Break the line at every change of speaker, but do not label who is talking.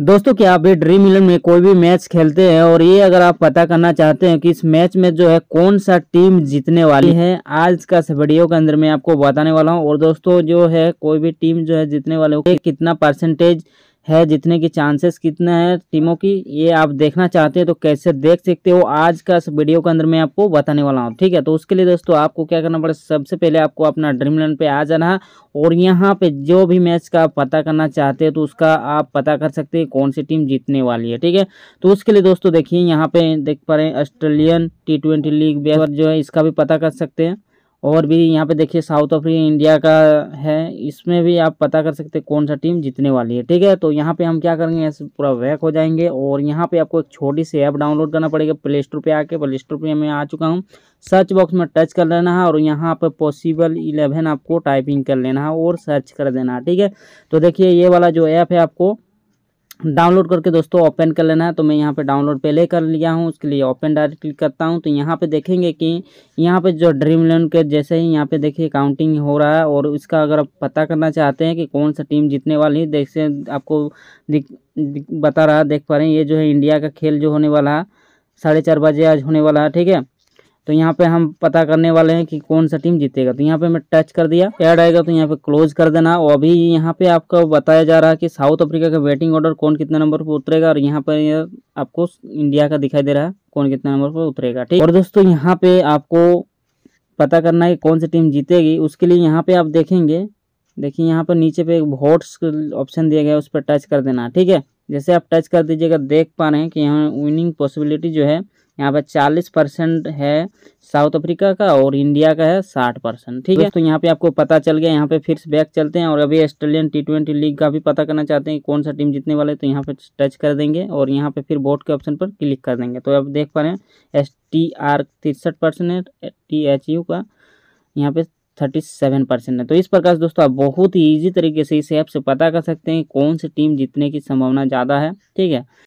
दोस्तों क्या आप भी ड्रीम इलेवन में कोई भी मैच खेलते हैं और ये अगर आप पता करना चाहते हैं कि इस मैच में जो है कौन सा टीम जीतने वाली है आज का वीडियो के अंदर मैं आपको बताने वाला हूँ और दोस्तों जो है कोई भी टीम जो है जीतने वाले हो कितना परसेंटेज है जितने की चांसेस कितना है टीमों की ये आप देखना चाहते हैं तो कैसे देख सकते हो आज का इस वीडियो के अंदर मैं आपको बताने वाला हूँ ठीक है तो उसके लिए दोस्तों आपको क्या करना पड़ेगा सबसे पहले आपको अपना ड्रीम इलेवन पे आ जाना है और यहाँ पे जो भी मैच का आप पता करना चाहते हैं तो उसका आप पता कर सकते हैं कौन सी टीम जीतने वाली है ठीक है तो उसके लिए दोस्तों देखिए यहाँ पे देख पा रहे हैं ऑस्ट्रेलियन टी लीग जो है इसका भी पता कर सकते हैं और भी यहाँ पे देखिए साउथ अफ्रीका इंडिया का है इसमें भी आप पता कर सकते हैं कौन सा टीम जीतने वाली है ठीक है तो यहाँ पे हम क्या करेंगे ऐसे पूरा वैक हो जाएंगे और यहाँ पे आपको एक छोटी सी ऐप डाउनलोड करना पड़ेगा प्ले स्टोर पर आके प्ले स्टोर पर मैं आ चुका हूँ सर्च बॉक्स में टच कर लेना है और यहाँ पर पॉसिबल इलेवन आपको टाइपिंग कर लेना है और सर्च कर देना है ठीक है तो देखिए ये वाला जो ऐप है आपको डाउनलोड करके दोस्तों ओपन कर लेना है तो मैं यहाँ पे डाउनलोड पहले कर लिया हूँ उसके लिए ओपन डायरेक्ट क्लिक करता हूँ तो यहाँ पे देखेंगे कि यहाँ पे जो ड्रीम इलेवन के जैसे ही यहाँ पे देखिए काउंटिंग हो रहा है और इसका अगर आप पता करना चाहते हैं कि कौन सा टीम जीतने वाली है देख से आपको दिक, दिक, बता रहा देख पा रहे हैं ये जो है इंडिया का खेल जो होने वाला है साढ़े चार बजे आज होने वाला है ठीक है तो यहाँ पे हम पता करने वाले हैं कि कौन सा टीम जीतेगा तो यहाँ पे मैं टच कर दिया ऐड आएगा तो यहाँ पे क्लोज कर देना और अभी यहाँ पे आपको बताया जा रहा है कि साउथ अफ्रीका का बैटिंग ऑर्डर कौन कितने नंबर पर उतरेगा और यहाँ पर आपको इंडिया का दिखाई दे रहा है कौन कितने नंबर पर उतरेगा ठीक और दोस्तों यहाँ पे आपको पता करना है कौन सी टीम जीतेगी उसके लिए यहाँ पे आप देखेंगे देखिए यहाँ पर नीचे पे एक वोट्स ऑप्शन दिया गया है उस पर टच कर देना ठीक है जैसे आप टच कर दीजिएगा देख पा रहे हैं कि यहाँ विनिंग पॉसिबिलिटी जो है यहाँ पर चालीस परसेंट है साउथ अफ्रीका का और इंडिया का है साठ परसेंट ठीक है तो यहाँ पे आपको पता चल गया यहाँ पे फिर से बैक चलते हैं और अभी ऑस्ट्रेलियन टी ट्वेंटी लीग का भी पता करना चाहते हैं कौन सा टीम जीतने वाले तो यहाँ पे टच कर देंगे और यहाँ पे फिर वोट के ऑप्शन पर क्लिक कर देंगे तो आप देख पा रहे हैं एस टी आर तिरसठ परसेंट है टी एच यू का यहाँ पे थर्टी सेवन परसेंट है तो इस प्रकार से दोस्तों आप बहुत ही ईजी तरीके से इस ऐप से पता कर सकते हैं कौन सी टीम जीतने की संभावना ज़्यादा है ठीक है